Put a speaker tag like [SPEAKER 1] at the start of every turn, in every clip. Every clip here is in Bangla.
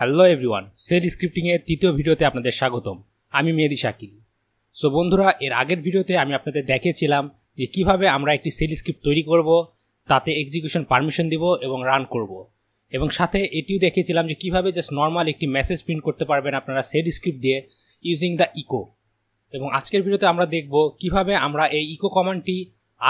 [SPEAKER 1] হ্যালো এভরিওয়ান সেল স্ক্রিপ্টিংয়ের তৃতীয় ভিডিওতে আপনাদের স্বাগতম আমি মেহেদি শাকিল সো বন্ধুরা এর আগের ভিডিওতে আমি আপনাদের দেখিয়েছিলাম যে কিভাবে আমরা একটি সেল স্ক্রিপ্ট তৈরি করব তাতে এক্সিকিউশন পারমিশন দিব এবং রান করব এবং সাথে এটিও দেখিয়েছিলাম যে কিভাবে জাস্ট নর্মাল একটি মেসেজ প্রিন্ট করতে পারবেন আপনারা সেল স্ক্রিপ্ট দিয়ে ইউজিং দ্য ইকো এবং আজকের ভিডিওতে আমরা দেখব কিভাবে আমরা এই ইকো কমান্ডটি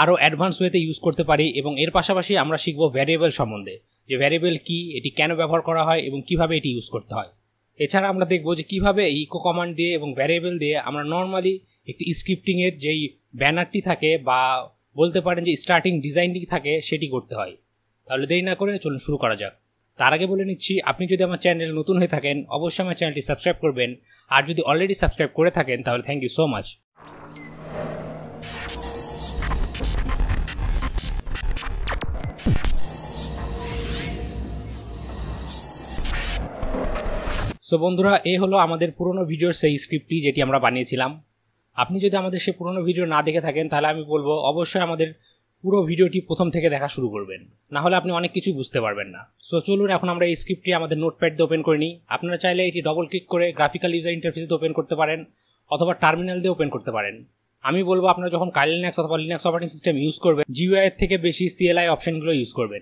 [SPEAKER 1] আরও অ্যাডভান্স ওয়েতে ইউজ করতে পারি এবং এর পাশাপাশি আমরা শিখব ভ্যারিয়েবল সম্বন্ধে যে ভ্যারিয়েবল কি এটি কেন ব্যবহার করা হয় এবং কিভাবে এটি ইউজ করতে হয় এছাড়া আমরা দেখব যে কিভাবে এই ইকো কমান্ড দিয়ে এবং ভ্যারিয়েবল দিয়ে আমরা নর্মালি একটি স্ক্রিপ্টিংয়ের যেই ব্যানারটি থাকে বা বলতে পারেন যে স্টার্টিং ডিজাইনটি থাকে সেটি করতে হয় তাহলে দেরি না করে চলুন শুরু করা যাক তার আগে বলে নিচ্ছি আপনি যদি আমার চ্যানেল নতুন হয়ে থাকেন অবশ্যই আমার চ্যানেলটি সাবস্ক্রাইব করবেন আর যদি অলরেডি সাবস্ক্রাইব করে থাকেন তাহলে thank you so much so বন্ধুরা এই হলো আমাদের পুরনো ভিডিওর সেই স্ক্রিপ্টটি যেটি আমরা বানিয়েছিলাম আপনি যদি আমাদের সেই পুরনো ভিডিও না দেখে থাকেন তাহলে আমি বলবো অবশ্যই আমাদের পুরো ভিডিওটি প্রথম থেকে দেখা শুরু করবেন না হলে আপনি অনেক কিছু বুঝতে পারবেন না সো চলুন এখন আমরা এই স্ক্রিপ্টটি আমাদের নোটপ্যাড দিয়ে ওপেন করে নিই আপনারা চাইলে এটি ডবল ক্লিক করে গ্রাফিক্যাল ইউজার ইন্টারফেস দিয়ে ওপেন করতে পারেন অথবা টার্মিনাল দিয়ে ওপেন করতে পারেন আমি বলবো আপনারা যখন কাইলিনাক্স অথবা লিনাক্স অপারেটিং সিস্টেম ইউজ করবেন জিওআইয়ের থেকে বেশি সিএলআই অপশনগুলো ইউজ করবেন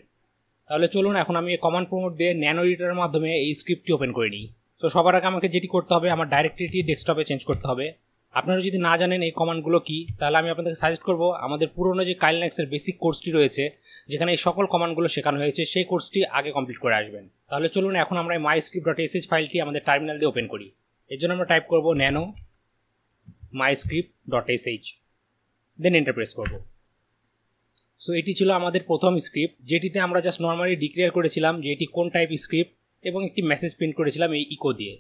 [SPEAKER 1] তাহলে চলুন এখন আমি কমান্ড প্রমোট দিয়ে ন্যানো এডিটরের মাধ্যমে এই স্ক্রিপ্টটি ওপেন করে নিই তো সবার আগে আমাকে যেটি করতে হবে আমার ডাইরেক্টরিটি ডেস্কটপে চেঞ্জ করতে হবে আপনারা যদি না জানেন এই কমান্ডগুলো কী তাহলে আমি আপনাদেরকে সাজেস্ট করব আমাদের পুরনো যে কাইলনেক্সের বেসিক কোর্সটি রয়েছে যেখানে এই সকল কমান্ডগুলো শেখানো হয়েছে সেই কোর্সটি আগে কমপ্লিট করে আসবেন তাহলে চলুন এখন আমরা মাই স্ক্রিপ্ট ডট এসএস ফাইলটি আমাদের টার্মিনাল দিয়ে ওপেন করি এর জন্য আমরা টাইপ করব nano my script dot SH then enter press করব সো এটি ছিল আমাদের প্রথম স্ক্রিপ্ট যেটিতে আমরা জাস্ট নর্মালি ডিক্লেয়ার করেছিলাম যে এটি কোন টাইপ স্ক্রিপ্ট এবং একটি মেসেজ প্রিন্ট করেছিলাম এই ইকো দিয়ে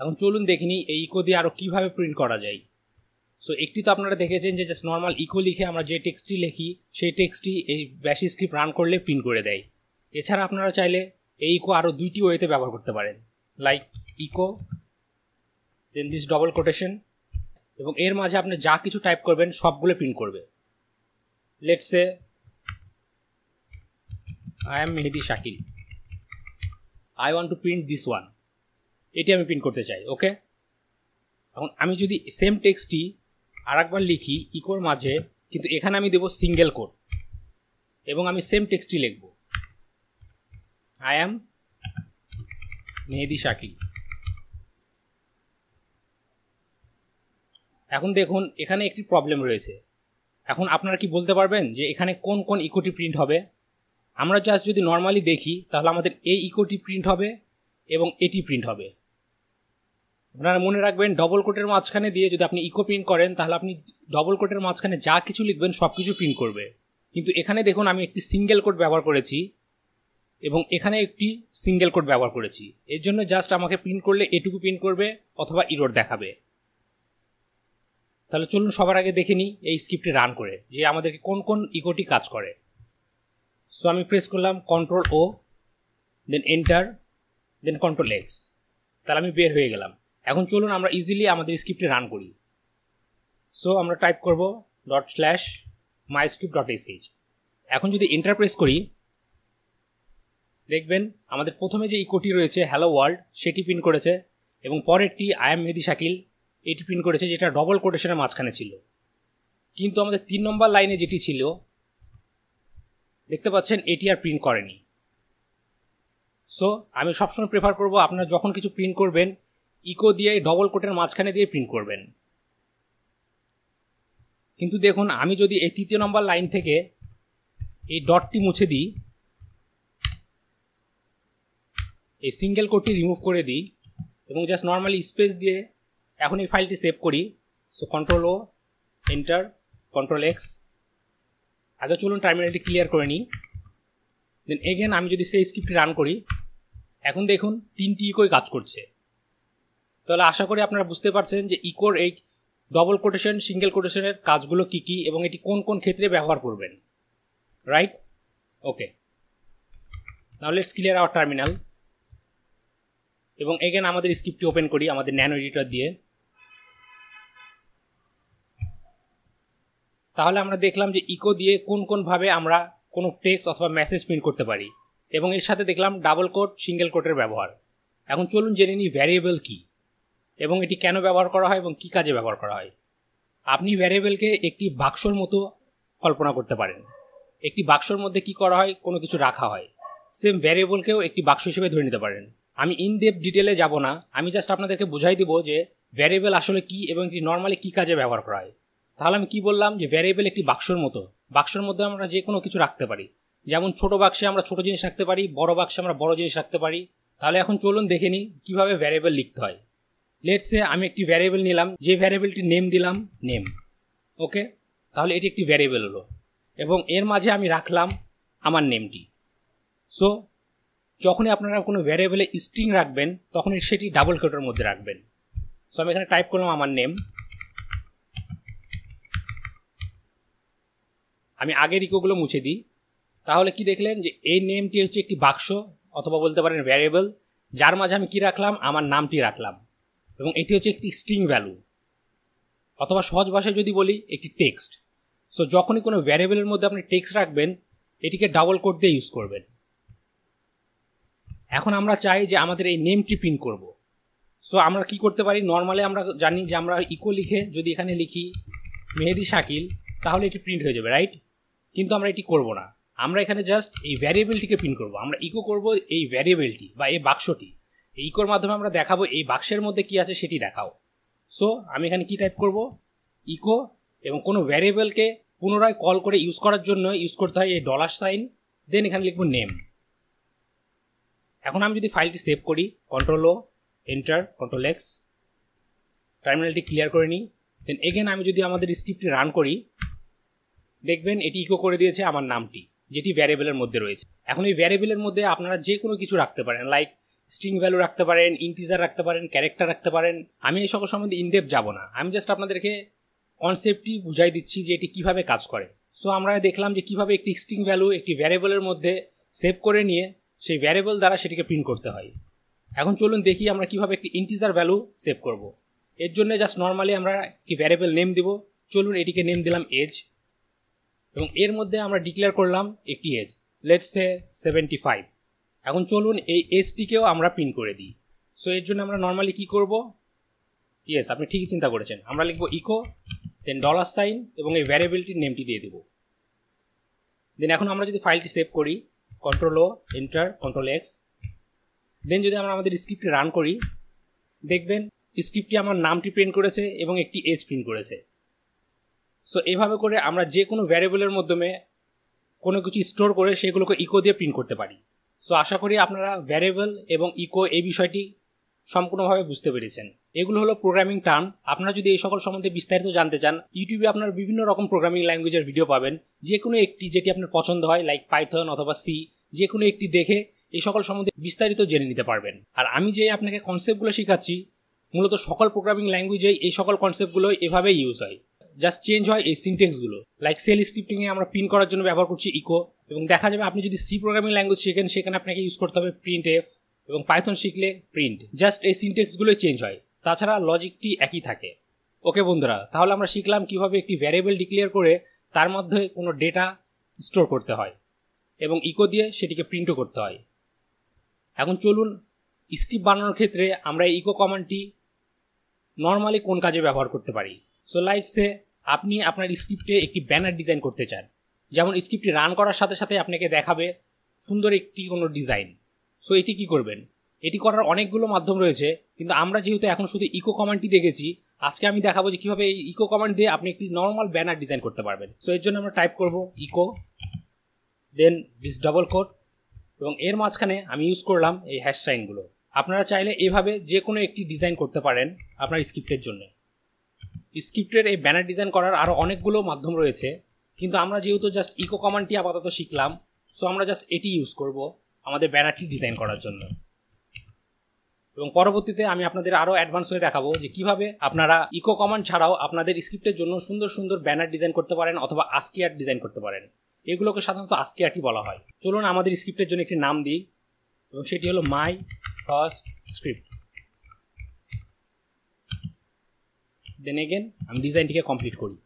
[SPEAKER 1] এখন চলুন দেখিনি এই ইকো দিয়ে আরও কীভাবে প্রিন্ট করা যায় সো একটি তো আপনারা দেখেছেন যে জাস্ট নর্মাল ইকো লিখে আমরা যে টেক্সটটি লিখি সেই টেক্সটটি এই ব্যাসি স্ক্রিপ্ট রান করলে প্রিন্ট করে দেয় এছাড়া আপনারা চাইলে এই ইকো আরও দুইটি ওয়েতে ব্যবহার করতে পারেন like echo then this double quotation এবং এর মাঝে আপনি যা কিছু টাইপ করবেন সবগুলো প্রিন্ট করবে let's say I am Mehedi Shakil I want to print this one এটি আমি প্রিন্ট করতে চাই ওকে এখন আমি যদি সেম টেক্সটটি আরেকবার লিখি ইকোর মাঝে কিন্তু এখানে আমি দেব সিঙ্গেল কোড এবং আমি সেম টেক্সটটি লিখব আই অ্যাম মেহেদি শাকিল এখন দেখুন এখানে একটি প্রবলেম রয়েছে এখন আপনারা কি বলতে পারবেন যে এখানে কোন কোন ইকোটি প্রিন্ট হবে আমরা জাস্ট যদি নর্মালি দেখি তাহলে আমাদের এই ইকোটি প্রিন্ট হবে এবং এটি প্রিন্ট হবে আপনারা মনে রাখবেন ডবল কোটের মাঝখানে দিয়ে যদি আপনি ইকো প্রিন্ট করেন তাহলে আপনি ডবল কোটের মাঝখানে যা কিছু লিখবেন সব কিছু প্রিন্ট করবে কিন্তু এখানে দেখুন আমি একটি সিঙ্গেল কোড ব্যবহার করেছি এবং এখানে একটি সিঙ্গেল কোড ব্যবহার করেছি এর জন্য জাস্ট আমাকে প্রিন্ট করলে এটুকু প্রিন্ট করবে অথবা ইরোড দেখাবে তাহলে চলুন সবার আগে দেখে নিই এই স্ক্রিপ্টে রান করে যে আমাদেরকে কোন কোন ইকোটি কাজ করে সো আমি প্রেস করলাম control O then enter then control X তাহলে আমি বের হয়ে গেলাম এখন চলুন আমরা ইজিলি আমাদের স্ক্রিপ্টে রান করি সো আমরা টাইপ করব dot slash my script dot H এখন যদি এন্টার প্রেস করি দেখবেন আমাদের প্রথমে যে ইকোটি রয়েছে হ্যালো ওয়ার্ল্ড সেটি প্রিন্ট করেছে এবং পরেরটি আই এম মেদি শাকিল এটি প্রিন্ট করেছে যেটা ডবল কোটেশনের মাঝখানে ছিল কিন্তু আমাদের তিন নম্বর লাইনে যেটি ছিল দেখতে পাচ্ছেন এটি আর প্রিন্ট করেনি সো আমি সবসময় প্রেফার করব আপনারা যখন কিছু প্রিন্ট করবেন ইকো দিয়ে ডবল কোটের মাঝখানে দিয়ে প্রিন্ট করবেন কিন্তু দেখুন আমি যদি এই তৃতীয় নম্বর লাইন থেকে এই ডটটি মুছে দিই এই সিঙ্গেল কোডটি রিমুভ করে দিই এবং জাস্ট নর্মালি স্পেস দিয়ে এখন এই ফাইলটি সেভ করি so control O enter control X আগে চলুন টার্মিনালটি ক্লিয়ার করে নিই দেন এগেন আমি যদি সেই স্ক্রিপ্টটি রান করি এখন দেখুন তিনটি ইকোই কাজ করছে তাহলে আশা করি আপনারা বুঝতে পারছেন যে ইকোর এই ডবল কোটেশন সিঙ্গেল কোটেশনের কাজগুলো কি কি এবং এটি কোন কোন ক্ষেত্রে ব্যবহার করবেন right okay now let's clear our terminal এবং এগেন আমাদের স্ক্রিপ্টটি ওপেন করি আমাদের ন্যানো এডিটর দিয়ে তাহলে আমরা দেখলাম যে ইকো দিয়ে কোন কোনভাবে আমরা কোনো টেক্সট অথবা মেসেজ প্রিন্ট করতে পারি এবং এর সাথে দেখলাম ডাবল কোট সিঙ্গেল কোটের ব্যবহার এখন চলুন জেনে নিই ভ্যারিয়েবল কী এবং এটি কেন ব্যবহার করা হয় এবং কী কাজে ব্যবহার করা হয় আপনি ভ্যারিয়েবলকে একটি বাক্সর মতো কল্পনা করতে পারেন একটি বাক্সর মধ্যে কি করা হয় কোনো কিছু রাখা হয় সেম ভ্যারিয়েবলকেও একটি বাক্স হিসেবে ধরে নিতে পারেন আমি ইন ডেপ ডিটেলে যাব না আমি জাস্ট আপনাদেরকে বুঝাই দিব যে ভ্যারিয়েবল আসলে কি এবং এটি নর্মালি কী কাজে ব্যবহার করা হয় তাহলে আমি কি বললাম যে ভ্যারিয়েবল একটি বাক্সর মতো বাক্সর মধ্যে আমরা যে কোনো কিছু রাখতে পারি যেমন ছোট বাক্সে আমরা ছোট জিনিস রাখতে পারি বড় বাক্সে আমরা বড় জিনিস রাখতে পারি তাহলে এখন চলুন দেখে নিই কীভাবে ভ্যারিয়েবল লিখতে হয় লেটসে আমি একটি ভ্যারিয়েবল নিলাম যে ভ্যারিয়েবলটি নেম দিলাম নেম ওকে তাহলে এটি একটি ভ্যারিয়েবল হলো এবং এর মাঝে আমি রাখলাম আমার নেমটি সো যখনই আপনারা কোনো ভ্যারিয়েবলে স্ট্রিং রাখবেন তখন সেটি ডাবল কোটের মধ্যে রাখবেন সো আমি এখানে টাইপ করলাম আমার নেম আমি আগের ইকোগুলো মুছে দিই তাহলে কি দেখলেন যে এই নেমটি হচ্ছে একটি বাক্স অথবা বলতে পারেন ভ্যারিয়েবল যার মাঝে আমি কি রাখলাম আমার নামটি রাখলাম এবং এটি হচ্ছে একটি স্ট্রিং ভ্যালু অথবা সহজ ভাষায় যদি বলি একটি টেক্সট সো যখনই কোনো ভ্যারিয়েবলের মধ্যে আপনি টেক্সট রাখবেন এটিকে ডাবল কোড দিয়ে ইউজ করবেন এখন আমরা চাই যে আমাদের এই নেমটি প্রিন্ট করব সো আমরা কি করতে পারি নর্মালি আমরা জানি যে আমরা ইকো লিখে যদি এখানে লিখি মেহেদি শাকিল তাহলে এটি প্রিন্ট হয়ে যাবে রাইট কিন্তু আমরা এটি করব না আমরা এখানে জাস্ট এই ভ্যারিয়েবলটিকে প্রিন্ট করব আমরা ইকো করব এই ভ্যারিয়েবলটি বা এই বাক্সটি এই ইকোর মাধ্যমে আমরা দেখাবো এই বাক্সের মধ্যে কি আছে সেটি দেখাও সো আমি এখানে কি টাইপ করব ইকো এবং কোনো ভ্যারিয়েবলকে পুনরায় কল করে ইউজ করার জন্য ইউজ করতে হয় এই ডলার সাইন দেন এখানে লিখব নেম এখন আমি যদি ফাইলটি সেভ করি control O enter control X টার্মিনালটি ক্লিয়ার করে নিই দেন এগেন আমি যদি আমাদের স্ক্রিপ্টটি রান করি দেখবেন এটি ইকো করে দিয়েছে আমার নামটি যেটি ভ্যারিয়েবলের মধ্যে রয়েছে এখন এই ভ্যারিয়েবলের মধ্যে আপনারা যে কোনো কিছু রাখতে পারেন লাইক স্ট্রিং ভ্যালু রাখতে পারেন ইন্টিজার রাখতে পারেন ক্যারেক্টার রাখতে পারেন আমি এই সকল সম্বন্ধে ইনডেপ যাব না আমি জাস্ট আপনাদেরকে কনসেপ্টটি বুঝাই দিচ্ছি যে এটি কিভাবে কাজ করে সো আমরা দেখলাম যে কিভাবে একটি স্ট্রিং ভ্যালু একটি ভ্যারিয়েবলের মধ্যে সেভ করে নিয়ে সেই ভ্যারিয়েবল দ্বারা সেটিকে প্রিন্ট করতে হয় এখন চলুন দেখি আমরা কিভাবে একটি ইন্টিজার ভ্যালু সেভ করব এর জন্য জাস্ট নর্মালি আমরা একটি ভ্যারিয়েবল নেম দিব চলুন এটিকে নেম দিলাম এজ এবং এর মধ্যে আমরা ডিক্লেয়ার করলাম একটি age let's say seventy five এখন চলুন এই এজটিকেও আমরা প্রিন্ট করে দিই সো এর জন্য আমরা নর্মালি কি করব ইয়েস আপনি ঠিকই চিন্তা করেছেন আমরা লিখবো ইকো দেন ডলার সাইন এবং এই ভ্যারিয়েবলটির নেমটি দিয়ে দেবো দেন এখন আমরা যদি ফাইলটি সেভ করি control O enter control X then যদি আমরা আমাদের স্ক্রিপ্টটি রান করি দেখবেন স্ক্রিপ্টটি আমার নামটি প্রিন্ট করেছে এবং একটি এজ প্রিন্ট করেছে সো এভাবে করে আমরা যে কোনো ভ্যারিয়েবলের মাধ্যমে কোনো কিছু স্টোর করে সেগুলোকে ইকো দিয়ে প্রিন্ট করতে পারি সো আশা করি আপনারা ভ্যারিয়েবল এবং ইকো এই বিষয়টি সম্পূর্ণভাবে বুঝতে পেরেছেন এগুলো হলো প্রোগ্রামিং টার্ম আপনারা যদি এই সকল সম্বন্ধে বিস্তারিত জানতে চান ইউটিউবে আপনার বিভিন্ন রকম প্রোগ্রামিং ল্যাঙ্গুয়েজের ভিডিও পাবেন যে কোনো একটি যেটি আপনার পছন্দ হয় লাইক পাইথন অথবা সি যে কোনো একটি দেখে এই সকল সম্বন্ধে বিস্তারিত জেনে নিতে পারবেন আর আমি যে আপনাকে কনসেপ্টগুলো শেখাচ্ছি মূলত সকল প্রোগ্রামিং ল্যাঙ্গুয়েজেই এই সকল কনসেপ্টগুলো এভাবেই ইউজ হয় জাস্ট চেঞ্জ হয় এই সিনটেক্সগুলো লাইক সেল স্ক্রিপ্টিংয়ে আমরা প্রিন্ট করার জন্য ব্যবহার করছি ইকো এবং দেখা যাবে আপনি যদি সি প্রোগ্রামিং ল্যাঙ্গুয়েজ শেখেন সেখানে আপনাকে ইউজ করতে হবে প্রিন্ট এফ এবং পাইথন শিখলে প্রিন্ট জাস্ট এই সিনটেক্সগুলোই চেঞ্জ হয় তাছাড়া লজিকটি একই থাকে ওকে বন্ধুরা তাহলে আমরা শিখলাম কিভাবে একটি ভ্যারিয়েবল ডিক্লেয়ার করে তার মধ্যে কোনো ডেটা স্টোর করতে হয় এবং ইকো দিয়ে সেটিকে প্রিন্টও করতে হয় এখন চলুন স্ক্রিপ্ট বানানোর ক্ষেত্রে আমরা এই ইকো কমান্ডটি নর্মালি কোন কাজে ব্যবহার করতে পারি সো লাইক সে আপনি আপনার স্ক্রিপ্টে একটি ব্যানার ডিজাইন করতে চান যেমন স্ক্রিপ্টটি রান করার সাথে সাথে আপনাকে দেখাবে সুন্দর একটি কোনো ডিজাইন সো এটি কি করবেন এটি করার অনেকগুলো মাধ্যম রয়েছে কিন্তু আমরা যেহেতু এখন শুধু ইকো কমান্ডটি দেখেছি আজকে আমি দেখাবো যে কীভাবে এই ইকো কমান্ড দিয়ে আপনি একটি নর্মাল ব্যানার ডিজাইন করতে পারবেন সো এর জন্য আমরা টাইপ করব echo then this double quote এবং এর মাঝখানে আমি ইউজ করলাম এই হ্যাশ সাইনগুলো আপনারা চাইলে এভাবে যে কোনো একটি ডিজাইন করতে পারেন আপনার স্ক্রিপ্টের জন্য স্ক্রিপ্টের এই ব্যানার ডিজাইন করার আরও অনেকগুলো মাধ্যম রয়েছে কিন্তু আমরা যেহেতু জাস্ট ইকো কমান্ডটি আপাতত শিখলাম সো আমরা জাস্ট এটি ইউজ করব আমাদের ব্যানারটি ডিজাইন করার জন্য এবং পরবর্তীতে আমি আপনাদের আরও অ্যাডভান্স হয়ে দেখাবো যে কিভাবে আপনারা ইকো কমান্ড ছাড়াও আপনাদের স্ক্রিপ্টের জন্য সুন্দর সুন্দর ব্যানার ডিজাইন করতে পারেন অথবা আর্ট ডিজাইন করতে পারেন এগুলোকে সাধারণত আর্টই বলা হয় চলুন আমাদের স্ক্রিপ্টের জন্য একটি নাম দিই এবং সেটি হলো my first script then again আমি ডিজাইনটিকে কমপ্লিট করি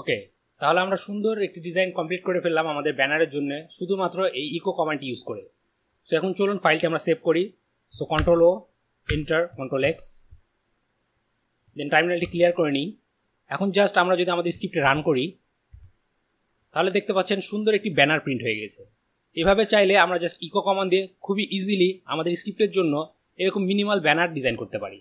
[SPEAKER 1] ওকে তাহলে আমরা সুন্দর একটি ডিজাইন কমপ্লিট করে ফেললাম আমাদের ব্যানারের জন্য শুধুমাত্র এই ইকো কমান্ডটি ইউজ করে সো এখন চলুন ফাইলটি আমরা সেভ করি so control O enter control X then টার্মিনালটি ক্লিয়ার করে নিই এখন জাস্ট আমরা যদি আমাদের স্ক্রিপ্টে রান করি তাহলে দেখতে পাচ্ছেন সুন্দর একটি ব্যানার প্রিন্ট হয়ে গেছে এভাবে চাইলে আমরা জাস্ট ইকো কমান দিয়ে খুবই ইজিলি আমাদের স্ক্রিপ্টের জন্য এরকম মিনিমাল ব্যানার ডিজাইন করতে পারি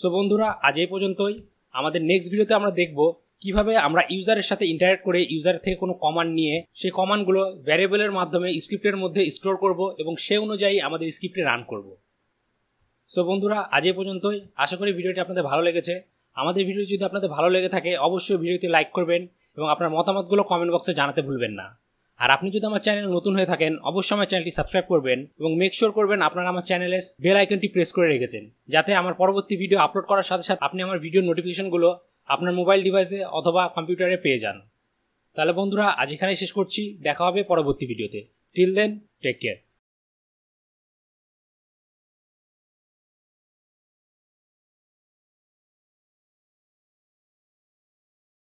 [SPEAKER 1] সো বন্ধুরা আজ এই পর্যন্তই আমাদের নেক্সট ভিডিওতে আমরা দেখব কিভাবে আমরা ইউজারের সাথে ইন্টারেক্ট করে ইউজার থেকে কোনো কমান্ড নিয়ে সেই কমান্ডগুলো ভ্যারিয়েবলের মাধ্যমে স্ক্রিপ্টের মধ্যে স্টোর করব এবং সে অনুযায়ী আমাদের স্ক্রিপ্টে রান করব সো বন্ধুরা আজ এই পর্যন্তই আশা করি ভিডিওটি আপনাদের ভালো লেগেছে আমাদের ভিডিও যদি আপনাদের ভালো লেগে থাকে অবশ্যই ভিডিওতে লাইক করবেন এবং আপনার মতামতগুলো কমেন্ট বক্সে জানাতে ভুলবেন না আর আপনি যদি আমার চ্যানেল নতুন হয়ে থাকেন অবশ্যই আমার চ্যানেলটি সাবস্ক্রাইব করবেন এবং মেক শিওর করবেন আপনারা আমার চ্যানেলে বেল আইকনটি প্রেস করে রেখেছেন যাতে আমার পরবর্তী ভিডিও আপলোড করার সাথে সাথে আপনি আমার ভিডিও নোটিফিকেশনগুলো আপনার মোবাইল ডিভাইসে অথবা কম্পিউটারে পেয়ে যান তাহলে বন্ধুরা আজ এখানেই শেষ করছি দেখা হবে পরবর্তী ভিডিওতে টিল দেন টেক কেয়ার